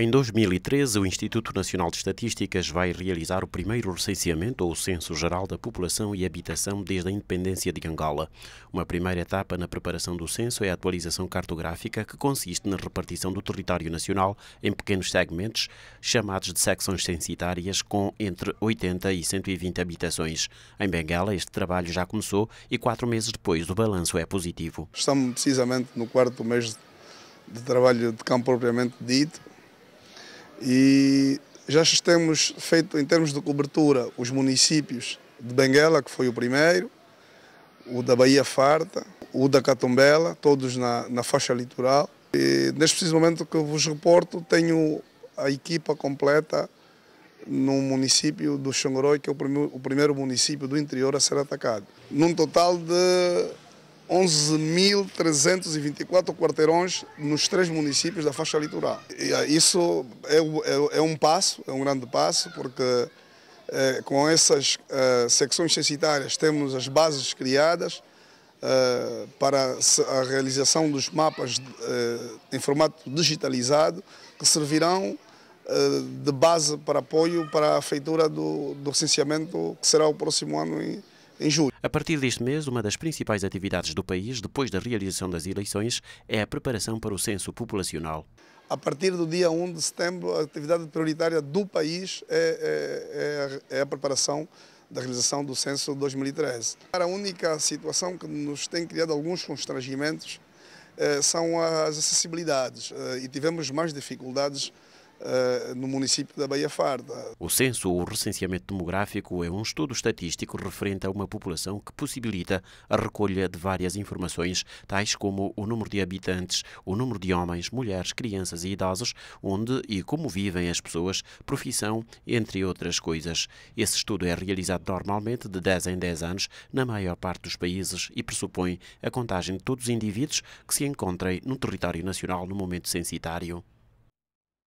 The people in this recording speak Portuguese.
Em 2013, o Instituto Nacional de Estatísticas vai realizar o primeiro recenseamento ou censo geral da população e habitação desde a independência de Angola. Uma primeira etapa na preparação do censo é a atualização cartográfica, que consiste na repartição do território nacional em pequenos segmentos, chamados de secções censitárias, com entre 80 e 120 habitações. Em Benguela, este trabalho já começou e quatro meses depois o balanço é positivo. Estamos precisamente no quarto mês de trabalho de campo propriamente dito e já temos feito, em termos de cobertura, os municípios de Benguela, que foi o primeiro, o da Bahia Farta, o da Catumbela, todos na, na faixa litoral. E neste preciso momento que vos reporto, tenho a equipa completa no município do Xangorói, que é o primeiro, o primeiro município do interior a ser atacado. Num total de 11.324 quarteirões nos três municípios da faixa litoral. E ah, isso é, é, é, um passo, é um grande passo, porque eh, com essas eh, secções censitárias temos as bases criadas eh, para a realização dos mapas em formato digitalizado, que servirão de base para apoio para a feitura do, do recenseamento que será o próximo ano em em julho. A partir deste mês, uma das principais atividades do país, depois da realização das eleições, é a preparação para o censo populacional. A partir do dia 1 de setembro, a atividade prioritária do país é, é, é, é a preparação da realização do censo 2013. A única situação que nos tem criado alguns constrangimentos eh, são as acessibilidades eh, e tivemos mais dificuldades eh, no município da Baía Farda. O censo ou recenseamento demográfico é um estudo estatístico referente a uma população que possibilita a recolha de várias informações, tais como o número de habitantes, o número de homens, mulheres, crianças e idosos, onde e como vivem as pessoas, profissão, entre outras coisas. Esse estudo é realizado normalmente de 10 em 10 anos na maior parte dos países e pressupõe a contagem de todos os indivíduos que se encontrem no território nacional no momento censitário.